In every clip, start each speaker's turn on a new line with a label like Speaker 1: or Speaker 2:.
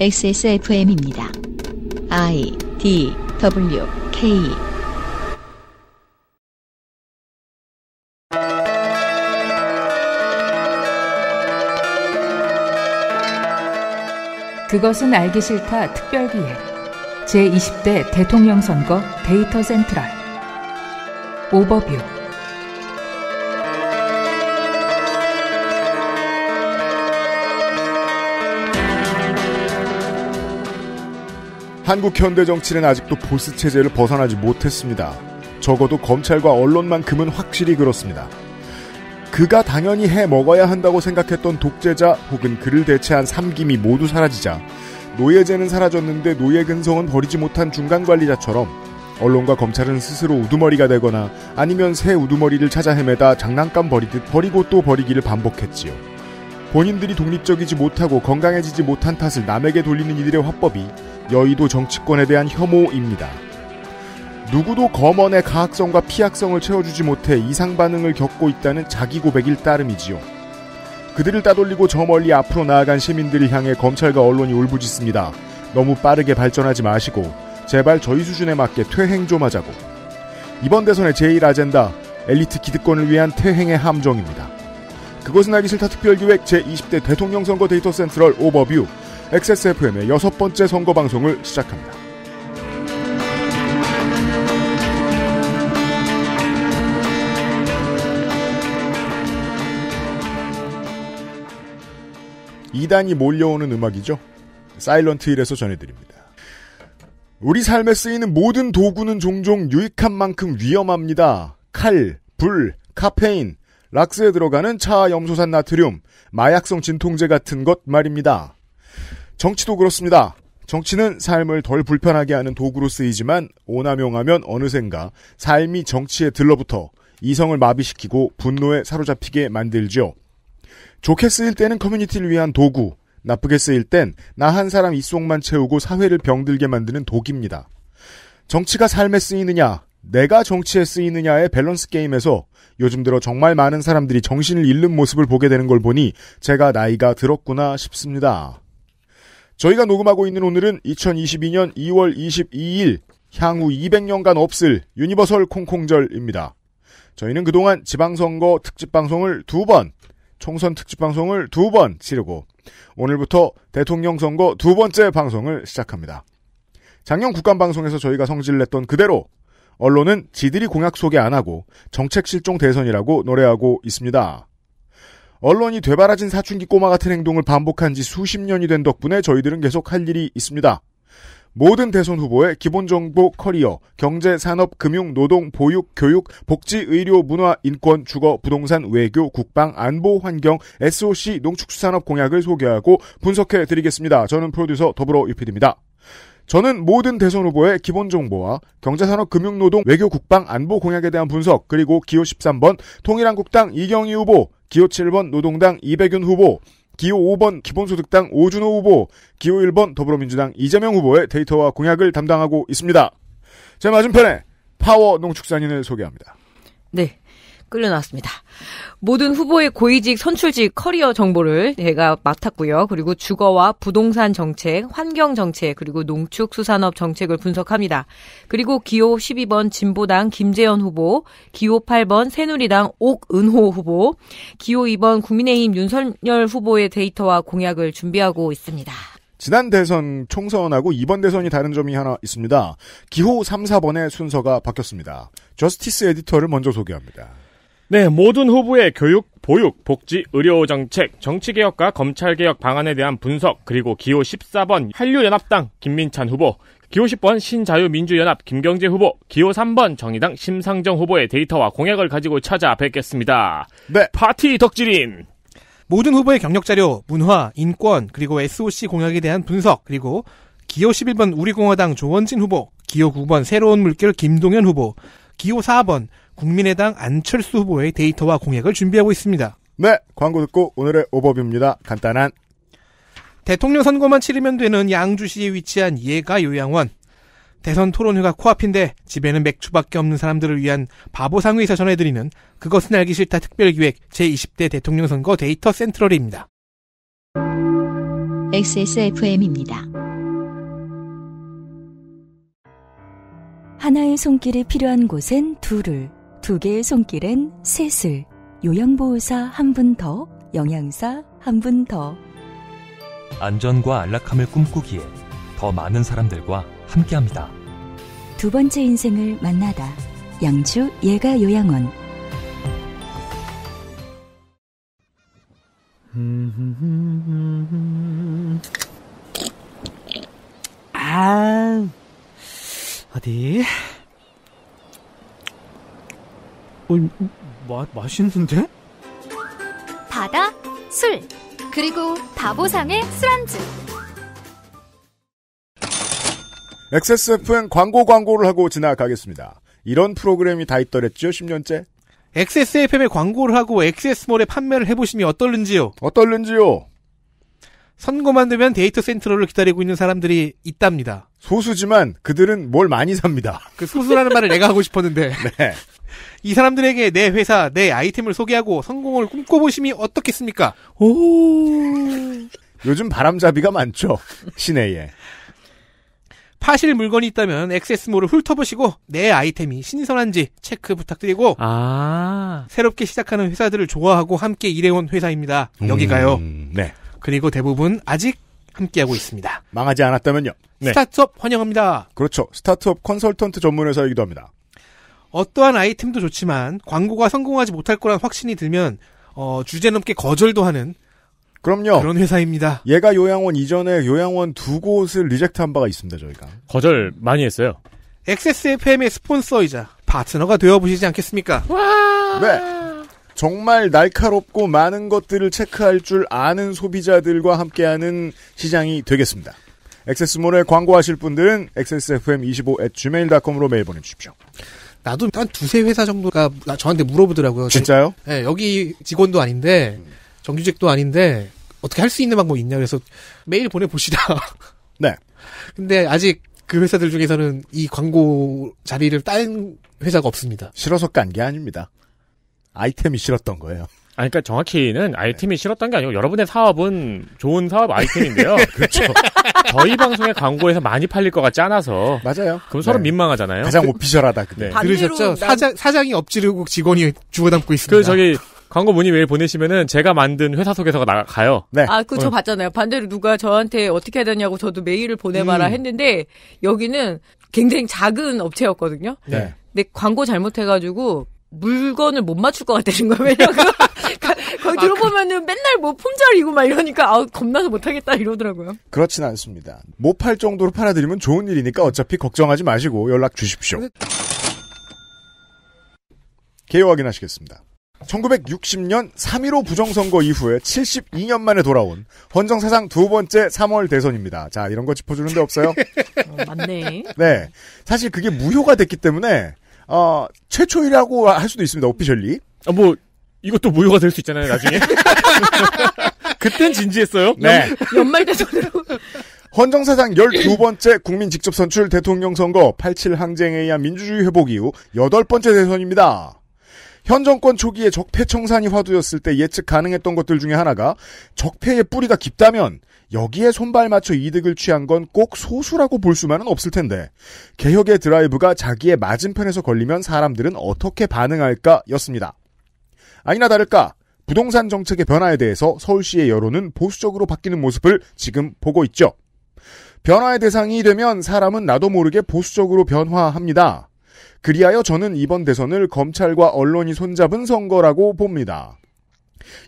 Speaker 1: XSFM입니다. I D W K
Speaker 2: 그것은 알기 싫다 특별기획 제20대 대통령 선거 데이터 센트럴 오버뷰
Speaker 1: 한국 현대 정치는 아직도 보스 체제를 벗어나지 못했습니다. 적어도 검찰과 언론만큼은 확실히 그렇습니다. 그가 당연히 해 먹어야 한다고 생각했던 독재자 혹은 그를 대체한 삼김이 모두 사라지자 노예제는 사라졌는데 노예 근성은 버리지 못한 중간 관리자처럼 언론과 검찰은 스스로 우두머리가 되거나 아니면 새 우두머리를 찾아 헤매다 장난감 버리듯 버리고 또 버리기를 반복했지요. 본인들이 독립적이지 못하고 건강해지지 못한 탓을 남에게 돌리는 이들의 화법이 여의도 정치권에 대한 혐오입니다. 누구도 검언의 가학성과 피학성을 채워주지 못해 이상 반응을 겪고 있다는 자기 고백일 따름이지요. 그들을 따돌리고 저 멀리 앞으로 나아간 시민들을 향해 검찰과 언론이 울부짖습니다. 너무 빠르게 발전하지 마시고 제발 저희 수준에 맞게 퇴행 좀 하자고. 이번 대선의 제일 아젠다 엘리트 기득권을 위한 퇴행의 함정입니다. 그것은 알기 싫다 특별기획 제20대 대통령 선거 데이터 센트럴 오버뷰 XSFM의 여섯 번째 선거 방송을 시작합니다. 2단이 몰려오는 음악이죠. 사일런트 힐에서 전해드립니다. 우리 삶에 쓰이는 모든 도구는 종종 유익한 만큼 위험합니다. 칼, 불, 카페인, 락스에 들어가는 차, 염소산, 나트륨, 마약성 진통제 같은 것 말입니다. 정치도 그렇습니다. 정치는 삶을 덜 불편하게 하는 도구로 쓰이지만 오남용하면 어느샌가 삶이 정치에 들러붙어 이성을 마비시키고 분노에 사로잡히게 만들죠. 좋게 쓰일 때는 커뮤니티를 위한 도구, 나쁘게 쓰일 땐 나 한 사람 입속만 채우고 사회를 병들게 만드는 독입니다. 정치가 삶에 쓰이느냐, 내가 정치에 쓰이느냐의 밸런스 게임에서 요즘 들어 정말 많은 사람들이 정신을 잃는 모습을 보게 되는 걸 보니 제가 나이가 들었구나 싶습니다. 저희가 녹음하고 있는 오늘은 2022년 2월 22일 향후 200년간 없을 유니버설 콩콩절입니다. 저희는 그동안 지방선거 특집방송을 두 번, 총선 특집방송을 두 번 치르고 오늘부터 대통령 선거 두 번째 방송을 시작합니다. 작년 국감방송에서 저희가 성질냈던 그대로 언론은 지들이 공약 소개 안 하고 정책 실종 대선이라고 노래하고 있습니다. 언론이 되바라진 사춘기 꼬마 같은 행동을 반복한 지 수십 년이 된 덕분에 저희들은 계속 할 일이 있습니다. 모든 대선 후보의 기본 정보, 커리어, 경제, 산업, 금융, 노동, 보육, 교육, 복지, 의료, 문화, 인권, 주거, 부동산, 외교, 국방, 안보, 환경, SOC, 농축수산업 공약을 소개하고 분석해 드리겠습니다. 저는 프로듀서 더불어 유피디입니다. 저는 모든 대선 후보의 기본 정보와 경제산업 금융노동 외교 국방 안보 공약에 대한 분석 그리고 기호 13번 통일한국당 이경희 후보 기호 7번 노동당 이백윤 후보, 기호 5번 기본소득당 오준호 후보, 기호 1번 더불어민주당 이재명 후보의 데이터와 공약을 담당하고 있습니다. 제 맞은편에 파워 농축산인을 소개합니다.
Speaker 2: 네. 끌려나왔습니다. 모든 후보의 고위직, 선출직, 커리어 정보를 제가 맡았고요. 그리고 주거와 부동산 정책, 환경 정책, 그리고 농축수산업 정책을 분석합니다. 그리고 기호 12번 진보당 김재현 후보, 기호 8번 새누리당 옥은호 후보, 기호 2번 국민의힘 윤선열 후보의 데이터와 공약을 준비하고 있습니다.
Speaker 1: 지난 대선 총선하고 이번 대선이 다른 점이 하나 있습니다. 기호 3, 4번의 순서가 바뀌었습니다. 저스티스 에디터를 먼저 소개합니다.
Speaker 3: 네, 모든 후보의 교육, 보육, 복지, 의료 정책, 정치 개혁과 검찰 개혁 방안에 대한 분석, 그리고 기호 14번 한류연합당 김민찬 후보, 기호 10번 신자유민주연합 김경재 후보, 기호 3번 정의당 심상정 후보의 데이터와 공약을 가지고 찾아뵙겠습니다. 네. 파티 덕질인
Speaker 4: 모든 후보의 경력 자료, 문화, 인권, 그리고 SOC 공약에 대한 분석, 그리고 기호 11번 우리공화당 조원진 후보, 기호 9번 새로운 물결 김동현 후보, 기호 4번 국민의당 안철수 후보의 데이터와 공약을 준비하고 있습니다.
Speaker 1: 네, 광고 듣고 오늘의 오버뷰입니다. 간단한
Speaker 4: 대통령 선거만 치르면 되는 양주시에 위치한 예가 요양원. 대선 토론회가 코앞인데 집에는 맥주밖에 없는 사람들을 위한 바보상회에서 전해드리는 그것은 알기 싫다 특별기획 제20대 대통령 선거 데이터 센트럴입니다.
Speaker 2: XSFM입니다. 하나의 손길이 필요한 곳엔 둘을 두 개의 손길엔 셋을, 요양보호사 한 분 더, 영양사 한 분 더.
Speaker 3: 안전과 안락함을 꿈꾸기에 더 많은 사람들과 함께합니다.
Speaker 2: 두 번째 인생을 만나다. 양주 예가 요양원.
Speaker 1: 맛있는데?
Speaker 4: 바다, 술, 그리고 바보상의
Speaker 2: 술안주.
Speaker 1: XSFN 광고 광고를 하고 지나가겠습니다. 이런 프로그램이 다 있더랬죠, 10년째? XSFM에 광고를 하고 XS몰에 판매를 해보시면 어떨는지요? 어떨는지요?
Speaker 4: 선거만 되면 데이터 센트럴을 기다리고 있는 사람들이 있답니다. 소수지만 그들은 뭘 많이 삽니다. 그 소수라는 말을 내가 하고 싶었는데. 네. 이 사람들에게 내 회사, 내 아이템을 소개하고 성공을 꿈꿔보심이 어떻겠습니까? 오.
Speaker 1: 요즘 바람잡이가 많죠. 시내에. 파실
Speaker 4: 물건이 있다면 액세스몰을 훑어보시고 내 아이템이 신선한지 체크 부탁드리고 아~ 새롭게 시작하는 회사들을 좋아하고 함께 일해온 회사입니다. 음, 여기가요. 네. 그리고 대부분 아직 함께하고 있습니다. 망하지 않았다면요. 네. 스타트업 환영합니다. 그렇죠. 스타트업 컨설턴트 전문 회사이기도 합니다. 어떠한 아이템도 좋지만 광고가 성공하지 못할 거란 확신이 들면 어, 주제 넘게 거절도 하는 그럼요. 그런 회사입니다.
Speaker 1: 얘가 요양원 이전에 요양원 두 곳을 리젝트한 바가 있습니다. 저희가 거절 많이 했어요. XSFM의 스폰서이자 파트너가 되어보시지 않겠습니까? 네. 정말 날카롭고 많은 것들을 체크할 줄 아는 소비자들과 함께하는 시장이 되겠습니다. 엑세스몰에 광고하실 분들은 xsfm25@gmail.com으로 메일 보내주십시오. 나도 한 두세 회사 정도가 저한테 물어보더라고요.
Speaker 4: 진짜요? 네, 여기 직원도 아닌데, 정규직도 아닌데, 어떻게 할 수 있는 방법이 있냐. 그래서 메일 보내보시다 네. 근데 아직 그 회사들 중에서는 이 광고 자리를 딴 회사가 없습니다. 싫어서 깐 게 아닙니다.
Speaker 1: 아이템이 싫었던 거예요.
Speaker 3: 아니, 그러니까 정확히는 아이템이 싫었던 게 아니고 여러분의 사업은 좋은 사업 아이템인데요. 그렇죠. 저희 방송의 광고에서 많이 팔릴 것 같지 않아서 맞아요. 그럼 서로 네. 민망하잖아요. 가장 오피셜하다 뭐 그게. 네. 들으셨죠? 사장 사장이 엎지르고 직원이 주워담고 있습니다. 그 저기 광고 문의 메일 보내시면은 제가 만든 회사 소개서가 나가요. 네. 아, 그거 저 어.
Speaker 2: 봤잖아요. 반대로 누가 저한테 어떻게 해야 되냐고 저도 메일을 보내봐라 음. 했는데 여기는 굉장히 작은 업체였거든요. 네. 근데 광고 잘못해가지고 물건을 못 맞출 것
Speaker 1: 같다는 거야. 왜냐면
Speaker 2: 들어보면은 아, 그 맨날 뭐 품절이고 막 이러니까 아 겁나서 못하겠다 이러더라고요.
Speaker 1: 그렇진 않습니다. 못 팔 정도로 팔아드리면 좋은 일이니까 어차피 걱정하지 마시고 연락 주십시오. 개요 확인하시겠습니다. 1960년 3.15 부정선거 이후에 72년 만에 돌아온 헌정사상 두 번째 3월 대선입니다. 자, 이런 거 짚어주는 데 없어요? 어, 맞네. 네. 사실 그게 무효가 됐기 때문에 어, 최초이라고 할 수도 있습니다. 오피셜리. 아, 뭐 이것도 무효가 될 수 있잖아요. 나중에. 그땐 진지했어요. 네. 연말 대선으로. 헌정 사상 12번째 국민 직접 선출 대통령 선거 87 항쟁에 의한 민주주의 회복 이후 8 번째 대선입니다. 현 정권 초기에 적폐 청산이 화두였을 때 예측 가능했던 것들 중에 하나가 적폐의 뿌리가 깊다면 여기에 손발 맞춰 이득을 취한 건 꼭 소수라고 볼 수만은 없을 텐데 개혁의 드라이브가 자기의 맞은편에서 걸리면 사람들은 어떻게 반응할까였습니다. 아니나 다를까 부동산 정책의 변화에 대해서 서울시의 여론은 보수적으로 바뀌는 모습을 지금 보고 있죠. 변화의 대상이 되면 사람은 나도 모르게 보수적으로 변화합니다. 그리하여 저는 이번 대선을 검찰과 언론이 손잡은 선거라고 봅니다.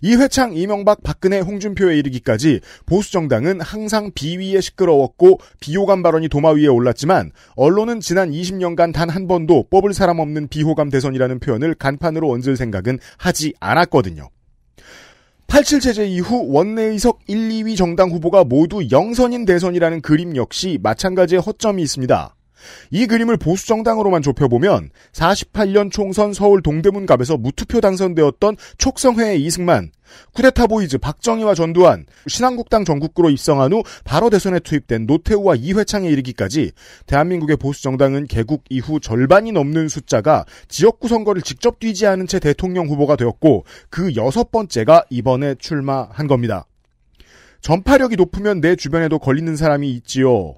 Speaker 1: 이회창, 이명박, 박근혜, 홍준표에 이르기까지 보수정당은 항상 비위에 시끄러웠고 비호감 발언이 도마 위에 올랐지만 언론은 지난 20년간 단 한 번도 뽑을 사람 없는 비호감 대선이라는 표현을 간판으로 얹을 생각은 하지 않았거든요. 8 7체제 이후 원내의석 1, 2위 정당 후보가 모두 영선인 대선이라는 그림 역시 마찬가지의 허점이 있습니다. 이 그림을 보수 정당으로만 좁혀보면 48년 총선 서울 동대문갑에서 무투표 당선되었던 촉성회의 이승만, 쿠데타 보이즈 박정희와 전두환, 신한국당 전국구로 입성한 후 바로 대선에 투입된 노태우와 이회창에 이르기까지 대한민국의 보수 정당은 개국 이후 절반이 넘는 숫자가 지역구 선거를 직접 뛰지 않은 채 대통령 후보가 되었고 그 여섯 번째가 이번에 출마한 겁니다. 전파력이 높으면 내 주변에도 걸리는 사람이 있지요.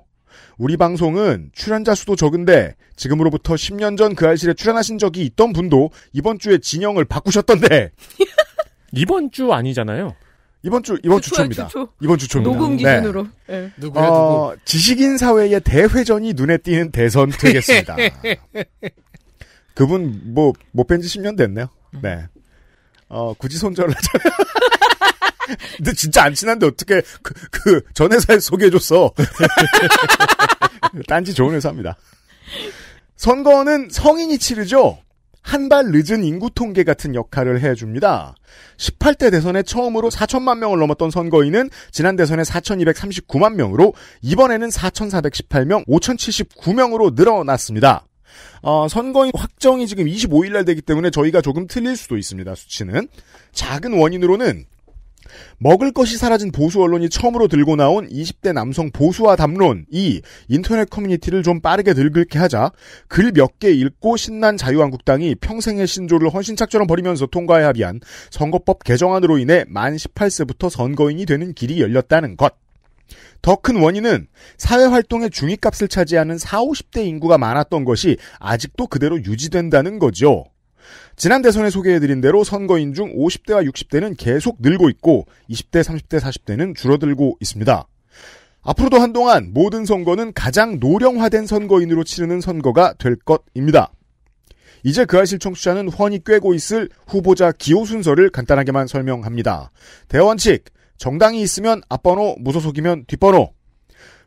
Speaker 1: 우리 방송은 출연자 수도 적은데 지금으로부터 10년 전 그 알실에 출연하신 적이 있던 분도 이번 주에 진영을 바꾸셨던데 이번 주 아니잖아요. 이번 주 이번 주 초입니다. 주초. 이번 주 초입니다. 녹음 네. 기준으로. 네. 네. 누구야 어, 누구? 지식인 사회의 대회전이 눈에 띄는 대선 되겠습니다. 그분 뭐 못 뵌지 10년 됐네요. 네. 어 굳이 손절을 하죠. 근데 진짜 안 친한데 어떻게 그, 그, 전 회사에 소개해줬어. 딴지 좋은 회사입니다. 선거는 성인이 치르죠? 한 발 늦은 인구 통계 같은 역할을 해줍니다. 18대 대선에 처음으로 4천만 명을 넘었던 선거인은 지난 대선에 4,239만 명으로 이번에는 4,418명, 5,079명으로 늘어났습니다. 어, 선거인 확정이 지금 25일 날 되기 때문에 저희가 조금 틀릴 수도 있습니다. 수치는 작은 원인으로는 먹을 것이 사라진 보수 언론이 처음으로 들고 나온 20대 남성 보수와 담론이 인터넷 커뮤니티를 좀 빠르게 들 늙게 하자 글 몇 개 읽고 신난 자유한국당이 평생의 신조를 헌신착처럼 버리면서 통과해 합의한 선거법 개정안으로 인해 만 18세부터 선거인이 되는 길이 열렸다는 것. 더 큰 원인은 사회활동의 중위값을 차지하는 4, 50대 인구가 많았던 것이 아직도 그대로 유지된다는 거죠. 지난 대선에 소개해드린 대로 선거인 중 50대와 60대는 계속 늘고 있고 20대, 30대, 40대는 줄어들고 있습니다. 앞으로도 한동안 모든 선거는 가장 노령화된 선거인으로 치르는 선거가 될 것입니다. 이제 그 아실 청취자는 훤히 꿰고 있을 후보자 기호 순서를 간단하게만 설명합니다. 대원칙, 정당이 있으면 앞번호, 무소속이면 뒷번호.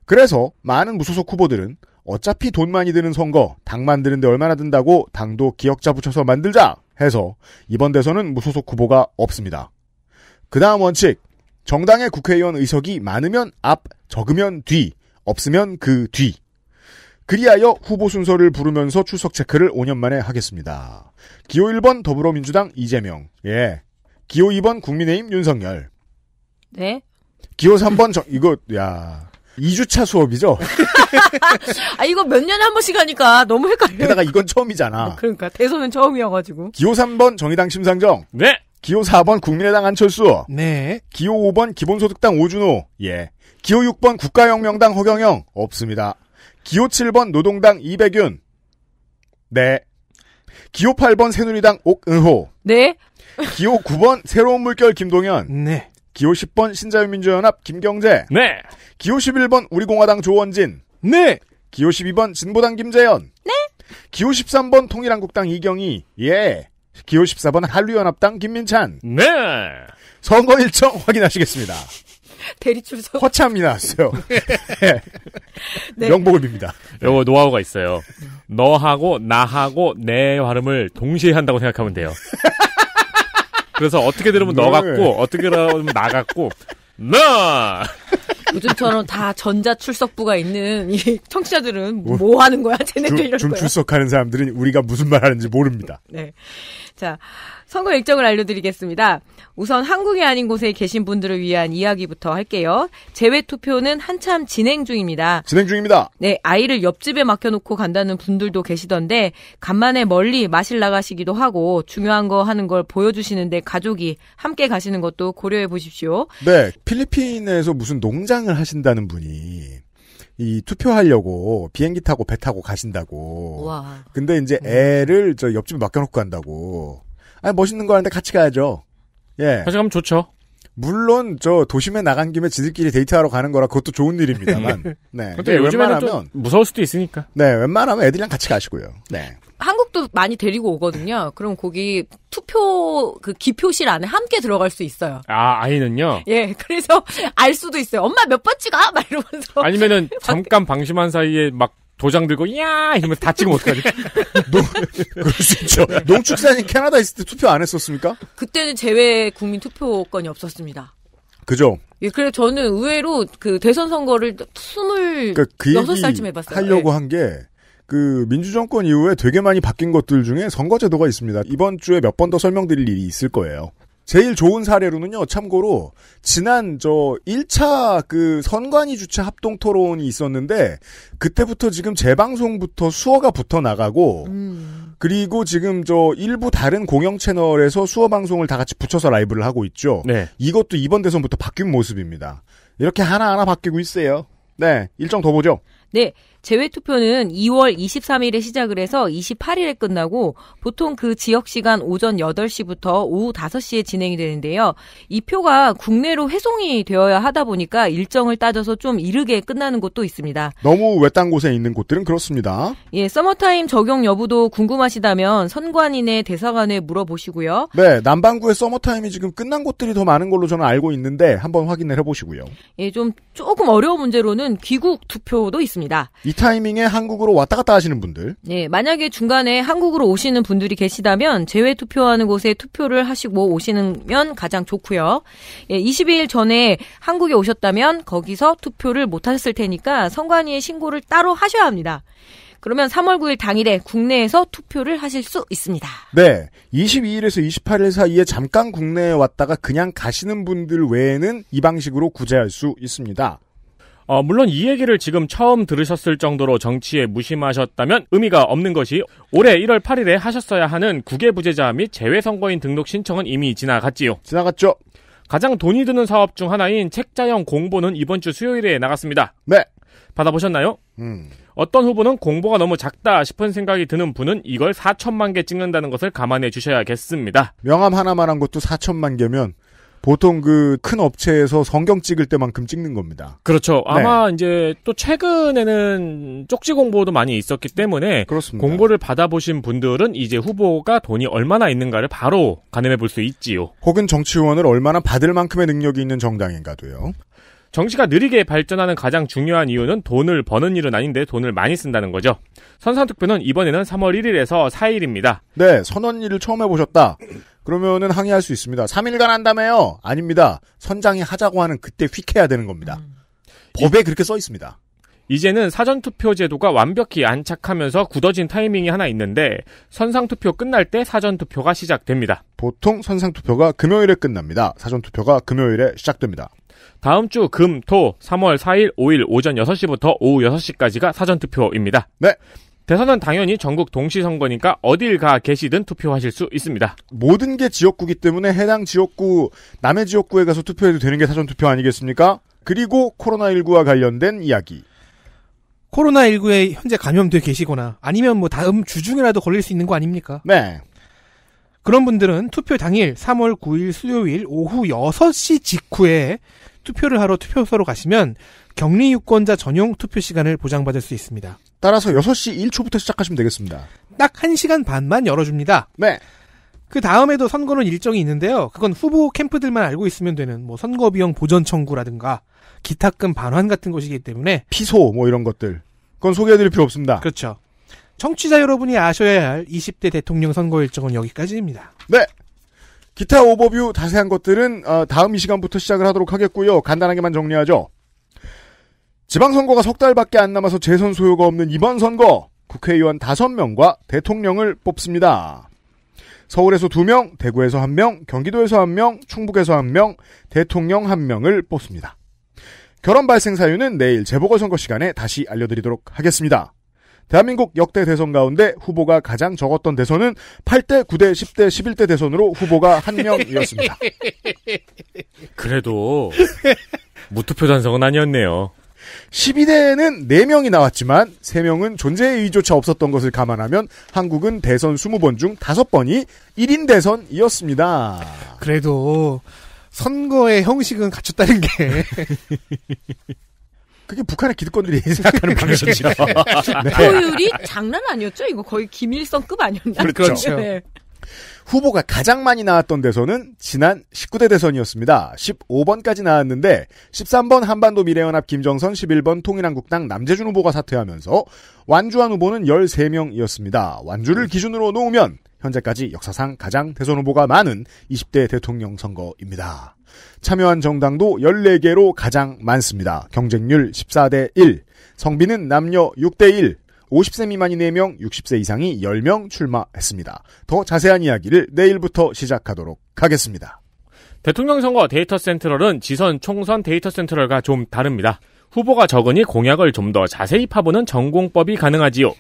Speaker 1: 그래서 많은 무소속 후보들은 어차피 돈 많이 드는 선거, 당 만드는데 얼마나 든다고 당도 기억자 붙여서 만들자! 해서 이번 대선은 무소속 후보가 없습니다. 그 다음 원칙. 정당의 국회의원 의석이 많으면 앞, 적으면 뒤, 없으면 그 뒤. 그리하여 후보 순서를 부르면서 출석 체크를 5년 만에 하겠습니다. 기호 1번 더불어민주당 이재명. 예. 기호 2번 국민의힘 윤석열. 네. 기호 3번 저, 이거, 야. 2주차 수업이죠?
Speaker 2: 아, 이거 몇 년에 한 번씩 하니까
Speaker 1: 너무 헷갈려요. 게다가 이건 처음이잖아. 뭐,
Speaker 2: 그러니까, 대선은 처음이어가지고.
Speaker 1: 기호 3번 정의당 심상정. 네. 기호 4번 국민의당 안철수. 네. 기호 5번 기본소득당 오준호. 예. 기호 6번 국가혁명당 허경영. 없습니다. 기호 7번 노동당 이백윤. 네. 기호 8번 새누리당 옥은호. 네. 기호 9번 새로운 물결 김동현. 네. 기호 10번 신자유민주연합 김경재. 네. 기호 11번 우리공화당 조원진. 네. 기호 12번 진보당 김재현. 네. 기호 13번 통일한국당 이경희. 예. 기호 14번 한류연합당 김민찬. 네. 선거 일정 확인하시겠습니다. 대리출석. 허참이 나왔어요. 네. 네. 명복을 빕니다. 요거 노하우가 있어요.
Speaker 3: 너하고 나하고 내 발음을 동시에 한다고 생각하면 돼요. 그래서 어떻게 들으면 너 같고 어떻게 들으면 나 같고 나
Speaker 2: 요즘처럼 다 전자 출석부가 있는 이 청취자들은 뭐, 뭐 하는 거야? 쟤네들 중, 이런 거야. 출석하는
Speaker 1: 사람들은 우리가 무슨 말 하는지 모릅니다.
Speaker 2: 네. 자, 선거 일정을 알려드리겠습니다. 우선 한국이 아닌 곳에 계신 분들을 위한 이야기부터 할게요. 제외 투표는 한참 진행 중입니다. 진행 중입니다. 네, 아이를 옆집에 맡겨놓고 간다는 분들도 계시던데 간만에 멀리 마실 나가시기도 하고 중요한 거 하는 걸 보여주시는데 가족이 함께 가시는 것도 고려해 보십시오.
Speaker 1: 네, 필리핀에서 무슨 농장 사장을 하신다는 분이 이 투표하려고 비행기 타고 배 타고 가신다고. 와. 근데 이제 음. 애를 저 옆집에 맡겨놓고 간다고. 아 멋있는 거하는데 같이 가야죠. 예. 같이 가면 좋죠. 물론 저 도심에 나간 김에 지들끼리 데이트하러 가는 거라 그것도 좋은 일입니다만. 네. 근데 웬만하면 무서울 수도 있으니까. 네, 웬만하면 애들이랑 같이 가시고요. 네.
Speaker 2: 한국도 많이 데리고 오거든요. 그럼 거기 투표 그 기표실 안에 함께 들어갈 수 있어요.
Speaker 3: 아 아이는요?
Speaker 2: 예, 그래서 알 수도 있어요. 엄마 몇 번 찍어? 막 이러면서
Speaker 3: 아니면은 잠깐 방심한 사이에 막 도장 들고 이야 이러면
Speaker 1: 다 찍으면 어떡하지? 농, 그럴 수 있죠. 농축산인 캐나다 있을 때 투표 안 했었습니까?
Speaker 2: 그때는 제외 국민 투표권이 없었습니다. 그죠? 예, 그래서 저는 의외로 그 대선 선거를 스물 그러니까 그 여섯 살쯤 해봤어요. 하려고 예.
Speaker 1: 한게 그 민주정권 이후에 되게 많이 바뀐 것들 중에 선거제도가 있습니다. 이번 주에 몇 번 더 설명드릴 일이 있을 거예요. 제일 좋은 사례로는요, 참고로, 지난 저 1차 그 선관위 주최 합동 토론이 있었는데, 그때부터 지금 재방송부터 수어가 붙어 나가고, 음. 그리고 지금 저 일부 다른 공영 채널에서 수어 방송을 다 같이 붙여서 라이브를 하고 있죠. 네. 이것도 이번 대선부터 바뀐 모습입니다. 이렇게 하나하나 바뀌고 있어요. 네, 일정 더 보죠.
Speaker 2: 네, 재외투표는 2월 23일에 시작을 해서 28일에 끝나고 보통 그 지역 시간 오전 8시부터 오후 5시에 진행이 되는데요. 이 표가 국내로 회송이 되어야 하다 보니까 일정을 따져서 좀 이르게 끝나는 곳도 있습니다.
Speaker 1: 너무 외딴 곳에 있는 곳들은 그렇습니다.
Speaker 2: 예, 서머타임 적용 여부도 궁금하시다면 선관인의 대사관에 물어보시고요.
Speaker 1: 네, 남반구의 서머타임이 지금 끝난 곳들이 더 많은 걸로 저는 알고 있는데 한번 확인을 해보시고요.
Speaker 2: 예, 좀 조금 어려운 문제로는 귀국 투표도 있습니다.
Speaker 1: 이 타이밍에 한국으로 왔다 갔다 하시는 분들.
Speaker 2: 예, 만약에 중간에 한국으로 오시는 분들이 계시다면 제외 투표하는 곳에 투표를 하시고 오시면 가장 좋고요. 예, 22일 전에 한국에 오셨다면 거기서 투표를 못 하셨을 테니까 선관위에 신고를 따로 하셔야 합니다. 그러면 3월 9일 당일에 국내에서 투표를 하실 수 있습니다.
Speaker 1: 네. 22일에서 28일 사이에 잠깐 국내에 왔다가 그냥 가시는 분들 외에는 이 방식으로 구제할 수 있습니다.
Speaker 3: 어, 물론 이 얘기를 지금 처음 들으셨을 정도로 정치에 무심하셨다면 의미가 없는 것이 올해 1월 8일에 하셨어야 하는 국외부재자 및 재외선거인 등록 신청은 이미 지나갔지요. 지나갔죠. 가장 돈이 드는 사업 중 하나인 책자형 공보는 이번 주 수요일에 나갔습니다. 네. 받아보셨나요? 음. 어떤 후보는 공보가 너무 작다 싶은 생각이 드는 분은 이걸 4천만 개 찍는다는 것을 감안해 주셔야겠습니다.
Speaker 1: 명함 하나만 한 것도 4천만 개면 보통 그 큰 업체에서 성경 찍을 때만큼 찍는 겁니다. 그렇죠. 네. 아마
Speaker 3: 네. 이제 또 최근에는 쪽지 공보도 많이 있었기 때문에 그렇습니다. 공보를 받아보신 분들은 이제 후보가 돈이 얼마나 있는가를 바로 가늠해 볼 수 있지요.
Speaker 1: 혹은 정치의원을 얼마나 받을 만큼의 능력이 있는 정당인가도요. 정치가
Speaker 3: 느리게 발전하는 가장 중요한 이유는 돈을 버는 일은 아닌데 돈을 많이 쓴다는 거죠. 선상투표는 이번에는 3월 1일에서 4일입니다.
Speaker 1: 네, 선언일을 처음 해보셨다. 그러면은 항의할 수 있습니다. 3일간 한다며요? 아닙니다. 선장이 하자고 하는 그때 휙 해야 되는 겁니다. 음. 법에 이, 그렇게 써 있습니다. 이제는 사전투표 제도가 완벽히
Speaker 3: 안착하면서 굳어진 타이밍이 하나 있는데 선상투표 끝날 때 사전투표가 시작됩니다.
Speaker 1: 보통 선상투표가 금요일에 끝납니다. 사전투표가 금요일에 시작됩니다. 다음 주 금, 토,
Speaker 3: 3월 4일, 5일 오전 6시부터 오후 6시까지가 사전투표입니다. 네. 대선은 당연히
Speaker 1: 전국 동시 선거니까 어딜 가 계시든 투표하실 수 있습니다. 모든 게 지역구기 때문에 해당 지역구 남의 지역구에 가서 투표해도 되는 게 사전 투표 아니겠습니까? 그리고 코로나19와 관련된 이야기.
Speaker 4: 코로나19에 현재 감염돼 계시거나 아니면 뭐 다음 주 중이라도 걸릴 수 있는 거 아닙니까? 네. 그런 분들은 투표 당일 3월 9일 수요일 오후 6시 직후에 투표를 하러 투표소로 가시면 격리 유권자 전용 투표 시간을 보장받을 수 있습니다. 따라서 6시 1초부터 시작하시면 되겠습니다. 딱 1시간 반만 열어줍니다. 네. 그 다음에도 선거는 일정이 있는데요. 그건 후보 캠프들만 알고 있으면 되는 뭐 선거 비용 보전 청구라든가 기탁금 반환 같은 것이기 때문에 피소 뭐 이런 것들 그건 소개해드릴 필요 없습니다. 그렇죠. 청취자 여러분이 아셔야 할 20대 대통령 선거 일정은 여기까지입니다. 네.
Speaker 1: 기타 오버뷰 자세한 것들은 어, 다음 이 시간부터 시작을 하도록 하겠고요. 간단하게만 정리하죠. 지방선거가 석 달밖에 안 남아서 재선 소요가 없는 이번 선거 국회의원 5명과 대통령을 뽑습니다. 서울에서 2명, 대구에서 1명, 경기도에서 1명, 충북에서 1명, 대통령 1명을 뽑습니다. 결혼 발생 사유는 내일 재보궐선거 시간에 다시 알려드리도록 하겠습니다. 대한민국 역대 대선 가운데 후보가 가장 적었던 대선은 8대, 9대, 10대, 11대 대선으로 후보가 1 명이었습니다.
Speaker 3: 그래도
Speaker 1: 무투표 단성은 아니었네요. 12대에는 4명이 나왔지만 3명은 존재의 의조차 없었던 것을 감안하면 한국은 대선 20번 중 5번이 1인 대선이었습니다. 그래도 선거의 형식은 갖췄다는 게 그게 북한의 기득권들이 생각하는 방식이죠. 네. 효율이
Speaker 2: 장난 아니었죠? 이거 거의 김일성급 아니었나? 그렇죠. 그렇죠. 네.
Speaker 1: 후보가 가장 많이 나왔던 대선은 지난 19대 대선이었습니다. 15번까지 나왔는데 13번 한반도 미래연합 김정선, 11번 통일한국당 남재준 후보가 사퇴하면서 완주한 후보는 13명이었습니다. 완주를 기준으로 놓으면 현재까지 역사상 가장 대선 후보가 많은 20대 대통령 선거입니다. 참여한 정당도 14개로 가장 많습니다. 경쟁률 14대 1, 성비는 남녀 6대 1, 50세 미만이 4명, 60세 이상이 10명 출마했습니다. 더 자세한 이야기를 내일부터 시작하도록 하겠습니다.
Speaker 3: 대통령 선거 데이터 센트럴은 지선 총선 데이터 센트럴과 좀 다릅니다. 후보가 적으니 공약을 좀 더 자세히 파보는 전공법이 가능하지요.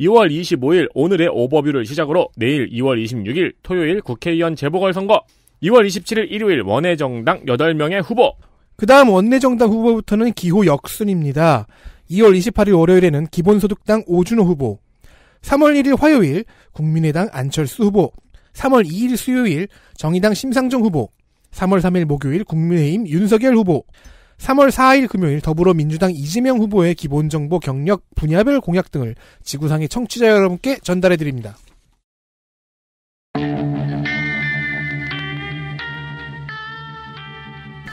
Speaker 3: 2월 25일 오늘의 오버뷰를 시작으로 내일 2월 26일 토요일 국회의원 재보궐선거 2월 27일 일요일 원내정당 8명의 후보
Speaker 4: 그 다음 원내정당 후보부터는 기호 역순입니다. 2월 28일 월요일에는 기본소득당 오준호 후보, 3월 1일 화요일 국민의당 안철수 후보, 3월 2일 수요일 정의당 심상정 후보, 3월 3일 목요일 국민의힘 윤석열 후보, 3월 4일 금요일 더불어민주당 이재명 후보의 기본 정보 경력 분야별 공약 등을 지구상의 청취자 여러분께 전달해 드립니다.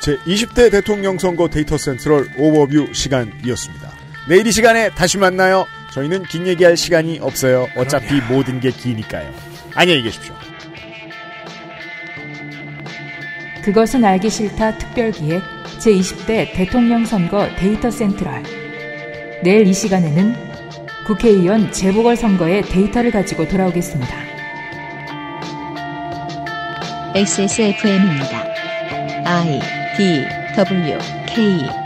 Speaker 1: 제 20대 대통령 선거 데이터 센트럴 오버뷰 시간이었습니다. 내일 이 시간에 다시 만나요. 저희는 긴 얘기할 시간이 없어요. 어차피 그럼요. 모든 게 기니까요. 안녕히 계십시오.
Speaker 2: 그것은 알기 싫다 특별기획 제20대 대통령 선거 데이터 센트럴. 내일 이 시간에는 국회의원 재보궐 선거의 데이터를 가지고 돌아오겠습니다. XSFM입니다. I D W K